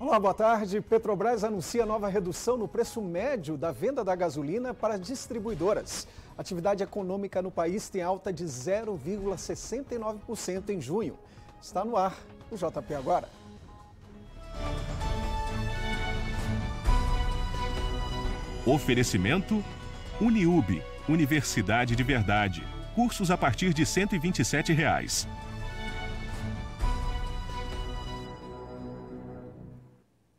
Olá, boa tarde. Petrobras anuncia nova redução no preço médio da venda da gasolina para distribuidoras. atividade econômica no país tem alta de 0,69% em junho. Está no ar o JP Agora. Oferecimento Uniub, Universidade de Verdade. Cursos a partir de R$ 127. Reais.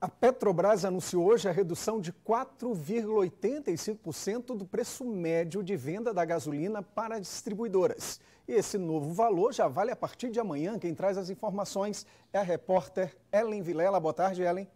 A Petrobras anunciou hoje a redução de 4,85% do preço médio de venda da gasolina para distribuidoras. E esse novo valor já vale a partir de amanhã. Quem traz as informações é a repórter Ellen Vilela. Boa tarde, Ellen.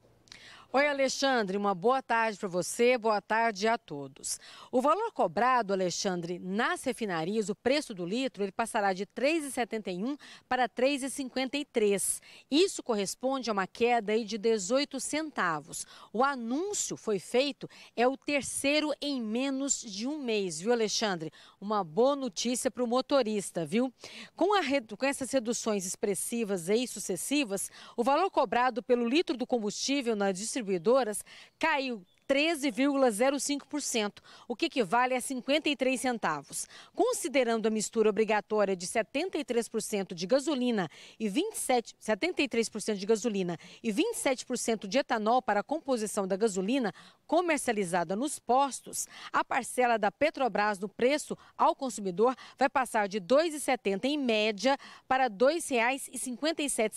Oi, Alexandre, uma boa tarde para você, boa tarde a todos. O valor cobrado, Alexandre, nas refinarias, o preço do litro, ele passará de R$ 3,71 para R$ 3,53. Isso corresponde a uma queda aí de 18 centavos. O anúncio foi feito, é o terceiro em menos de um mês, viu, Alexandre? Uma boa notícia para o motorista, viu? Com, a, com essas reduções expressivas e sucessivas, o valor cobrado pelo litro do combustível na distribuição distribuidoras caiu 13,05%, o que equivale a 53 centavos. Considerando a mistura obrigatória de 73% de gasolina e 27, 73% de gasolina e 27% de etanol para a composição da gasolina comercializada nos postos, a parcela da Petrobras no preço ao consumidor vai passar de R$ 2,70 em média para R$ 2,57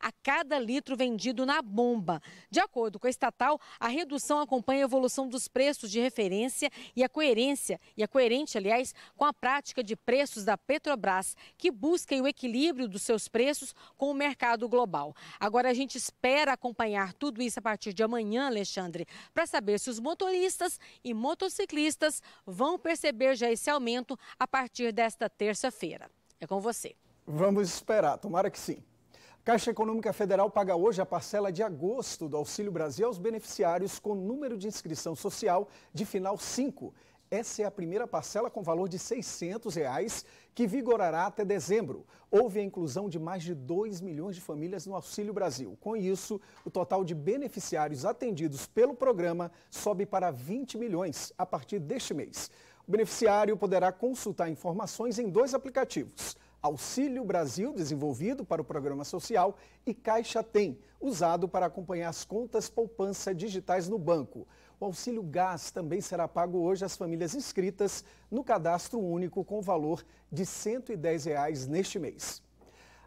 a cada litro vendido na bomba. De acordo com a estatal, a redução comissão acompanha a evolução dos preços de referência e a coerência, e a coerente, aliás, com a prática de preços da Petrobras, que busca o equilíbrio dos seus preços com o mercado global. Agora a gente espera acompanhar tudo isso a partir de amanhã, Alexandre, para saber se os motoristas e motociclistas vão perceber já esse aumento a partir desta terça-feira. É com você. Vamos esperar, tomara que sim. Caixa Econômica Federal paga hoje a parcela de agosto do Auxílio Brasil aos beneficiários com número de inscrição social de final 5. Essa é a primeira parcela com valor de R$ 600, reais, que vigorará até dezembro. Houve a inclusão de mais de 2 milhões de famílias no Auxílio Brasil. Com isso, o total de beneficiários atendidos pelo programa sobe para 20 milhões a partir deste mês. O beneficiário poderá consultar informações em dois aplicativos Auxílio Brasil, desenvolvido para o programa social, e Caixa Tem, usado para acompanhar as contas poupança digitais no banco. O auxílio gás também será pago hoje às famílias inscritas no cadastro único com valor de R$ 110 reais neste mês.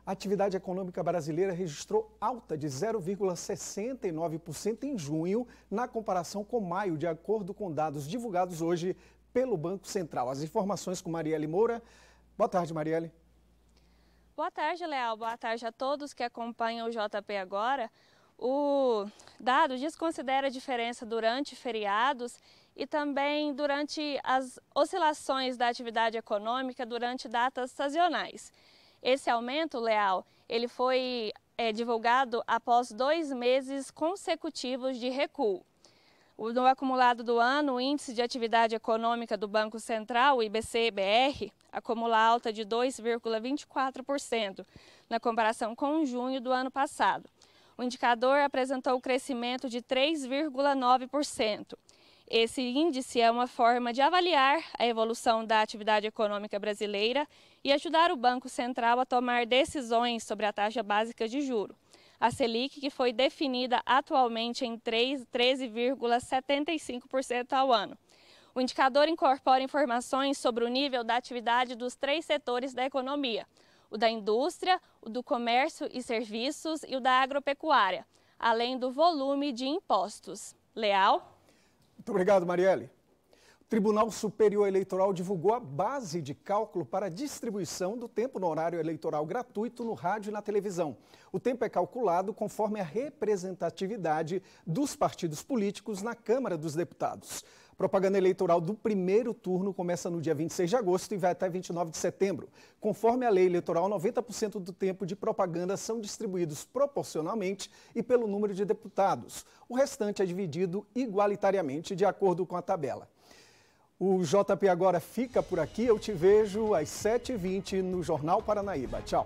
A atividade econômica brasileira registrou alta de 0,69% em junho, na comparação com maio, de acordo com dados divulgados hoje pelo Banco Central. As informações com Marielle Moura. Boa tarde, Marielle. Boa tarde, Leal. Boa tarde a todos que acompanham o JP agora. O dado desconsidera a diferença durante feriados e também durante as oscilações da atividade econômica durante datas sazonais. Esse aumento, Leal, ele foi é, divulgado após dois meses consecutivos de recuo. No acumulado do ano, o índice de atividade econômica do Banco Central, IBC-BR, acumula alta de 2,24% na comparação com junho do ano passado. O indicador apresentou o crescimento de 3,9%. Esse índice é uma forma de avaliar a evolução da atividade econômica brasileira e ajudar o Banco Central a tomar decisões sobre a taxa básica de juro, a Selic, que foi definida atualmente em 13,75% ao ano. O indicador incorpora informações sobre o nível da atividade dos três setores da economia: o da indústria, o do comércio e serviços e o da agropecuária, além do volume de impostos. Leal? Muito obrigado, Marielle. O Tribunal Superior Eleitoral divulgou a base de cálculo para a distribuição do tempo no horário eleitoral gratuito no rádio e na televisão. O tempo é calculado conforme a representatividade dos partidos políticos na Câmara dos Deputados. Propaganda eleitoral do primeiro turno começa no dia 26 de agosto e vai até 29 de setembro. Conforme a lei eleitoral, 90% do tempo de propaganda são distribuídos proporcionalmente e pelo número de deputados. O restante é dividido igualitariamente, de acordo com a tabela. O JP agora fica por aqui. Eu te vejo às 7h20 no Jornal Paranaíba. Tchau.